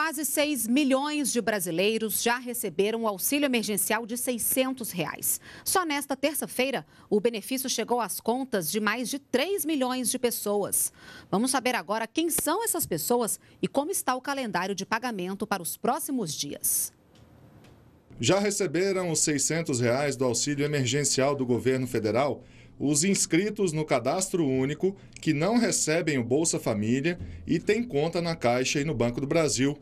Quase 6 milhões de brasileiros já receberam o auxílio emergencial de R$ 600. Reais. Só nesta terça-feira, o benefício chegou às contas de mais de 3 milhões de pessoas. Vamos saber agora quem são essas pessoas e como está o calendário de pagamento para os próximos dias. Já receberam os R$ 600 reais do auxílio emergencial do governo federal os inscritos no cadastro único que não recebem o Bolsa Família e têm conta na Caixa e no Banco do Brasil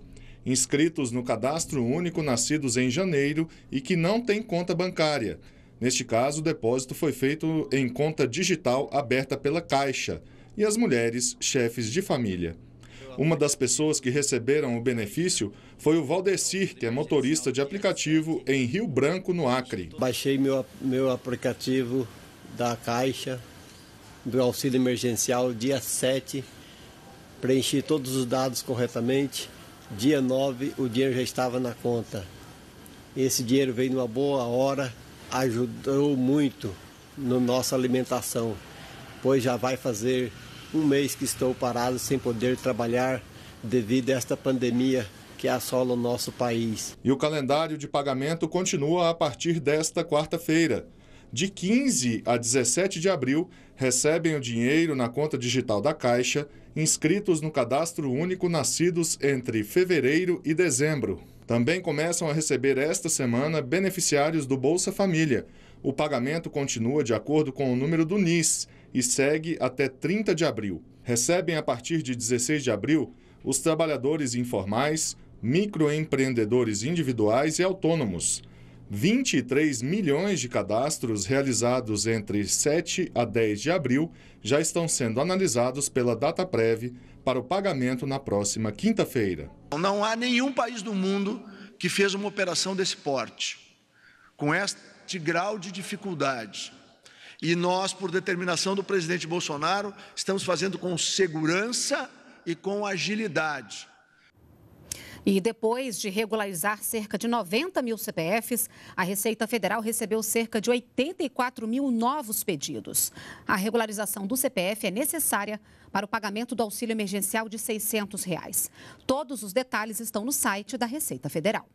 inscritos no cadastro único nascidos em janeiro e que não têm conta bancária. Neste caso, o depósito foi feito em conta digital aberta pela Caixa e as mulheres chefes de família. Uma das pessoas que receberam o benefício foi o Valdecir, que é motorista de aplicativo em Rio Branco, no Acre. Baixei meu, meu aplicativo da Caixa do auxílio emergencial dia 7, preenchi todos os dados corretamente, Dia 9, o dinheiro já estava na conta. Esse dinheiro veio numa boa hora, ajudou muito na nossa alimentação, pois já vai fazer um mês que estou parado sem poder trabalhar devido a esta pandemia que assola o nosso país. E o calendário de pagamento continua a partir desta quarta-feira de 15 a 17 de abril, recebem o dinheiro na conta digital da Caixa, inscritos no cadastro único nascidos entre fevereiro e dezembro. Também começam a receber esta semana beneficiários do Bolsa Família. O pagamento continua de acordo com o número do NIS e segue até 30 de abril. Recebem a partir de 16 de abril os trabalhadores informais, microempreendedores individuais e autônomos. 23 milhões de cadastros realizados entre 7 a 10 de abril já estão sendo analisados pela DataPrev para o pagamento na próxima quinta-feira. Não há nenhum país do mundo que fez uma operação desse porte, com este grau de dificuldade. E nós, por determinação do presidente Bolsonaro, estamos fazendo com segurança e com agilidade. E depois de regularizar cerca de 90 mil CPFs, a Receita Federal recebeu cerca de 84 mil novos pedidos. A regularização do CPF é necessária para o pagamento do auxílio emergencial de R$ 600. Reais. Todos os detalhes estão no site da Receita Federal.